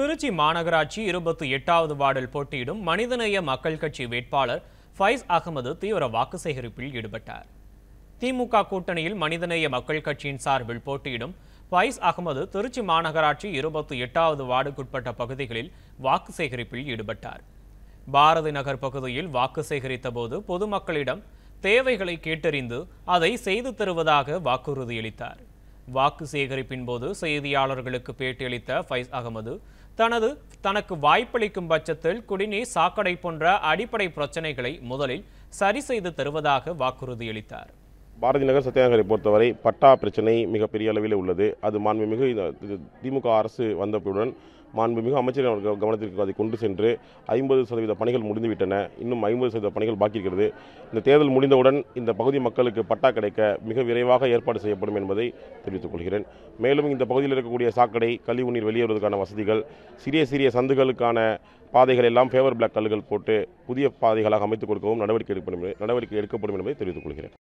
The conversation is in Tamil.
திருச்சி மாநகராட்சி இருபத்தி எட்டாவது வார்டில் போட்டியிடும் மனிதநேய மக்கள் கட்சி வேட்பாளர் ஃபைஸ் அகமது தீவிர வாக்கு சேகரிப்பில் ஈடுபட்டார் திமுக கூட்டணியில் மனிதநேய மக்கள் கட்சியின் சார்பில் போட்டியிடும் ஃபைஸ் அகமது திருச்சி மாநகராட்சி இருபத்தி எட்டாவது வார்டுக்குட்பட்ட பகுதிகளில் வாக்கு சேகரிப்பில் ஈடுபட்டார் பாரதி நகர் பகுதியில் வாக்கு சேகரித்த போது பொதுமக்களிடம் தேவைகளை கேட்டறிந்து அதை செய்து தருவதாக வாக்குறுதியளித்தார் வாக்கு சேகரிப்பின் போது செய்தியாளர்களுக்கு பேட்டியளித்த ஃபைஸ் அகமது தனது தனக்கு வாய்ப்பளிக்கும் பட்சத்தில் குடிநீர் சாக்கடை போன்ற அடிப்படை பிரச்சினைகளை முதலில் சரி செய்து தருவதாக வாக்குறுதியளித்தார் பாரதி நகர் சத்தியாநகரை பொறுத்தவரை பட்டா பிரச்சனை மிகப்பெரிய அளவில் உள்ளது அது மாண்புமிகு திமுக அரசு வந்தப்புடன் மாண்புமிகு அமைச்சர் கவனத்திற்கு அதை கொண்டு சென்று ஐம்பது சதவீத பணிகள் முடிந்துவிட்டன இன்னும் ஐம்பது சதவீத பணிகள் பாக்கி இருக்கிறது இந்த தேர்தல் முடிந்தவுடன் இந்த பகுதி மக்களுக்கு பட்டா கிடைக்க மிக விரைவாக ஏற்பாடு செய்யப்படும் என்பதை தெரிவித்துக் கொள்கிறேன் மேலும் இந்த பகுதியில் இருக்கக்கூடிய சாக்கடை கழிவு நீர் வெளியேறுவதற்கான வசதிகள் சிறிய சிறிய சந்துகளுக்கான பாதைகள் எல்லாம் ஃபேவர் பிளாக் கல்லுகள் போட்டு புதிய பாதைகளாக அமைத்துக் கொடுக்கவும் நடவடிக்கை எடுக்கப்படும் நடவடிக்கை எடுக்கப்படும் என்பதை தெரிவித்துக் கொள்கிறேன்